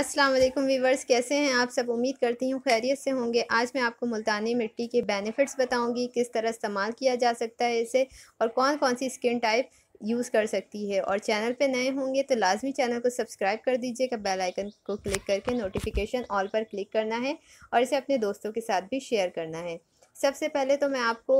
अस्सलाम वालेकुम वीवर्स कैसे हैं आप सब उम्मीद करती हूँ खैरियत से होंगे आज मैं आपको मुल्तानी मिट्टी के बेनिफिट्स बताऊँगी किस तरह इस्तेमाल किया जा सकता है इसे और कौन कौन सी स्किन टाइप यूज़ कर सकती है और चैनल पे नए होंगे तो लाजमी चैनल को सब्सक्राइब कर दीजिएगा बेल आइकन को क्लिक करके नोटिफिकेशन ऑल पर क्लिक करना है और इसे अपने दोस्तों के साथ भी शेयर करना है सबसे पहले तो मैं आपको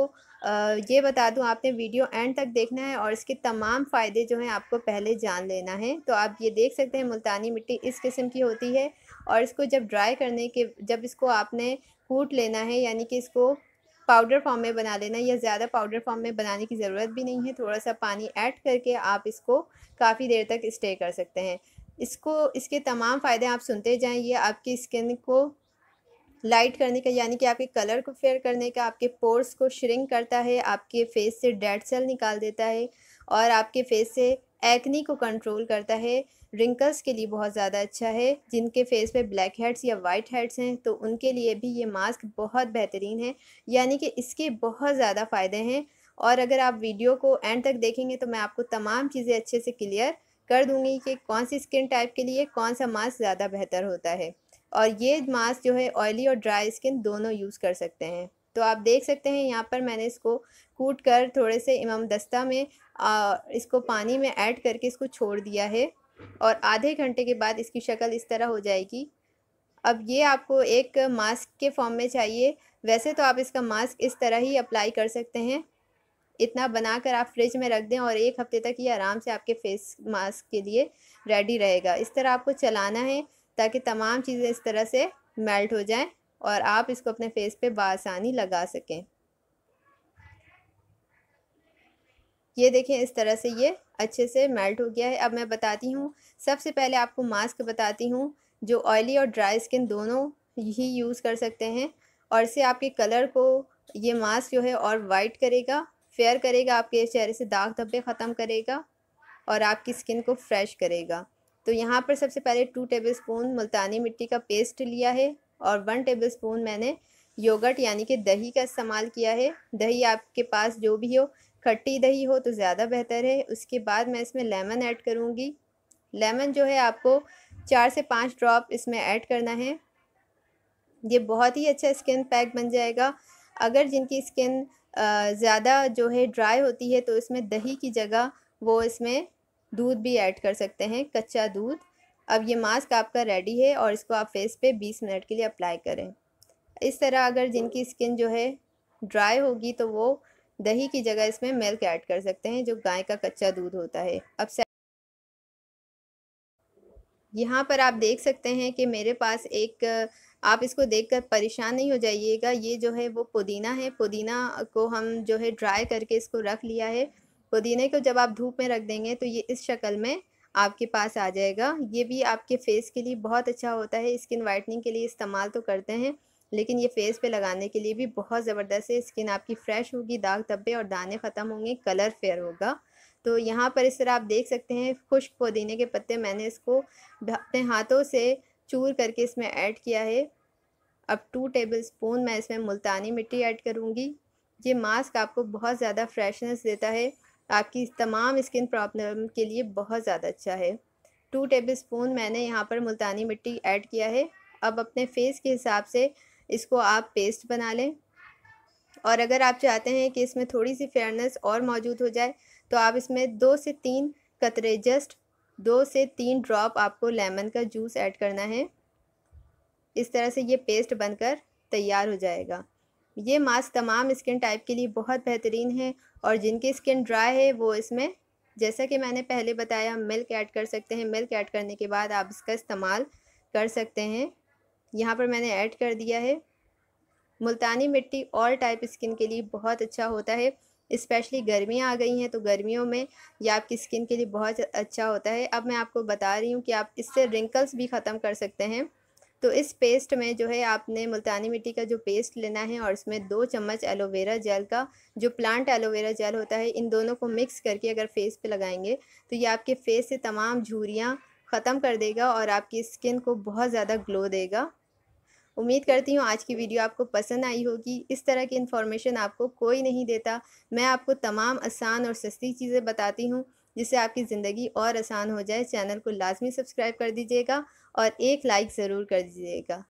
ये बता दूं आपने वीडियो एंड तक देखना है और इसके तमाम फ़ायदे जो हैं आपको पहले जान लेना है तो आप ये देख सकते हैं मुल्तानी मिट्टी इस किस्म की होती है और इसको जब ड्राई करने के जब इसको आपने कूट लेना है यानी कि इसको पाउडर फॉर्म में बना लेना या ज़्यादा पाउडर फॉर्म में बनाने की ज़रूरत भी नहीं है थोड़ा सा पानी ऐड करके आप इसको काफ़ी देर तक स्टे कर सकते हैं इसको इसके तमाम फ़ायदे आप सुनते जाएं ये आपकी स्किन को लाइट करने का यानी कि आपके कलर को फेयर करने का आपके पोर्स को श्रिंक करता है आपके फेस से डेड सेल निकाल देता है और आपके फेस से एक्नी को कंट्रोल करता है रिंकल्स के लिए बहुत ज़्यादा अच्छा है जिनके फेस पे ब्लैक हेड्स या वाइट हेड्स हैं तो उनके लिए भी ये मास्क बहुत बेहतरीन है यानी कि इसके बहुत ज़्यादा फ़ायदे हैं और अगर आप वीडियो को एंड तक देखेंगे तो मैं आपको तमाम चीज़ें अच्छे से क्लियर कर दूंगी कि कौन सी स्किन टाइप के लिए कौन सा मास्क ज़्यादा बेहतर होता है और ये मास्क जो है ऑयली और ड्राई स्किन दोनों यूज़ कर सकते हैं तो आप देख सकते हैं यहाँ पर मैंने इसको कूट कर थोड़े से इमाम दस्ता में आ, इसको पानी में ऐड करके इसको छोड़ दिया है और आधे घंटे के बाद इसकी शक्ल इस तरह हो जाएगी अब ये आपको एक मास्क के फॉर्म में चाहिए वैसे तो आप इसका मास्क इस तरह ही अप्लाई कर सकते हैं इतना बनाकर आप फ्रिज में रख दें और एक हफ्ते तक ये आराम से आपके फेस मास्क के लिए रेडी रहेगा इस तरह आपको चलाना है ताकि तमाम चीज़ें इस तरह से मेल्ट हो जाएं और आप इसको अपने फेस पे बासानी लगा सकें ये देखें इस तरह से ये अच्छे से मेल्ट हो गया है अब मैं बताती हूँ सबसे पहले आपको मास्क बताती हूँ जो ऑयली और ड्राई स्किन दोनों ही यूज़ कर सकते हैं और इससे आपके कलर को ये मास्क जो है और वाइट करेगा फेयर करेगा आपके चेहरे से दाग धब्बे ख़त्म करेगा और आपकी स्किन को फ्रेश करेगा तो यहाँ पर सबसे पहले टू टेबल स्पून मुल्तानी मिट्टी का पेस्ट लिया है और वन टेबल स्पून मैंने योगर्ट यानी कि दही का इस्तेमाल किया है दही आपके पास जो भी हो खट्टी दही हो तो ज़्यादा बेहतर है उसके बाद मैं इसमें लेमन ऐड करूँगी लेमन जो है आपको चार से पाँच ड्रॉप इसमें ऐड करना है ये बहुत ही अच्छा स्किन पैक बन जाएगा अगर जिनकी स्किन ज़्यादा जो है ड्राई होती है तो इसमें दही की जगह वो इसमें दूध भी ऐड कर सकते हैं कच्चा दूध अब ये मास्क आपका रेडी है और इसको आप फेस पे 20 मिनट के लिए अप्लाई करें इस तरह अगर जिनकी स्किन जो है ड्राई होगी तो वो दही की जगह इसमें मिल्क ऐड कर सकते हैं जो गाय का कच्चा दूध होता है अब यहाँ पर आप देख सकते हैं कि मेरे पास एक आप इसको देखकर परेशान नहीं हो जाइएगा ये जो है वो पुदीना है पुदीना को हम जो है ड्राई करके इसको रख लिया है पुदीने को जब आप धूप में रख देंगे तो ये इस शक्ल में आपके पास आ जाएगा ये भी आपके फेस के लिए बहुत अच्छा होता है स्किन वाइटनिंग के लिए इस्तेमाल तो करते हैं लेकिन ये फेस पे लगाने के लिए भी बहुत ज़बरदस्त है स्किन आपकी फ्रेश होगी दाग धब्बे और दाने ख़त्म होंगे कलर फेयर होगा तो यहाँ पर इस तरह आप देख सकते हैं खुश्क पुदीने के पत्ते मैंने इसको अपने हाथों से चूर करके इसमें ऐड किया है अब टू टेबल स्पून मैं इसमें मुल्तानी मिट्टी ऐड करूँगी ये मास्क आपको बहुत ज़्यादा फ्रेशनेस देता है आपकी तमाम स्किन प्रॉब्लम के लिए बहुत ज़्यादा अच्छा है टू टेबल स्पून मैंने यहाँ पर मुल्तानी मिट्टी ऐड किया है अब अपने फेस के हिसाब से इसको आप पेस्ट बना लें और अगर आप चाहते हैं कि इसमें थोड़ी सी फेयरनेस और मौजूद हो जाए तो आप इसमें दो से तीन कतरे जस्ट दो से तीन ड्रॉप आपको लेमन का जूस ऐड करना है इस तरह से ये पेस्ट बनकर तैयार हो जाएगा ये मास्क तमाम स्किन टाइप के लिए बहुत बेहतरीन है और जिनकी स्किन ड्राई है वो इसमें जैसा कि मैंने पहले बताया मिल्क ऐड कर सकते हैं मिल्क ऐड करने के बाद आप इसका इस्तेमाल कर सकते हैं यहाँ पर मैंने ऐड कर दिया है मुल्तानी मिट्टी ऑल टाइप स्किन के लिए बहुत अच्छा होता है इस्पेशली गर्मियाँ आ गई हैं तो गर्मियों में ये आपकी स्किन के लिए बहुत अच्छा होता है अब मैं आपको बता रही हूँ कि आप इससे रिंकल्स भी ख़त्म कर सकते हैं तो इस पेस्ट में जो है आपने मुल्तानी मिट्टी का जो पेस्ट लेना है और इसमें दो चम्मच एलोवेरा जेल का जो प्लांट एलोवेरा जेल होता है इन दोनों को मिक्स करके अगर फेस पे लगाएंगे तो ये आपके फेस से तमाम झूरियाँ ख़त्म कर देगा और आपकी स्किन को बहुत ज़्यादा ग्लो देगा उम्मीद करती हूँ आज की वीडियो आपको पसंद आई होगी इस तरह की इन्फॉर्मेशन आपको कोई नहीं देता मैं आपको तमाम आसान और सस्ती चीज़ें बताती हूँ जिससे आपकी ज़िंदगी और आसान हो जाए चैनल को लाजमी सब्सक्राइब कर दीजिएगा और एक लाइक ज़रूर कर दीजिएगा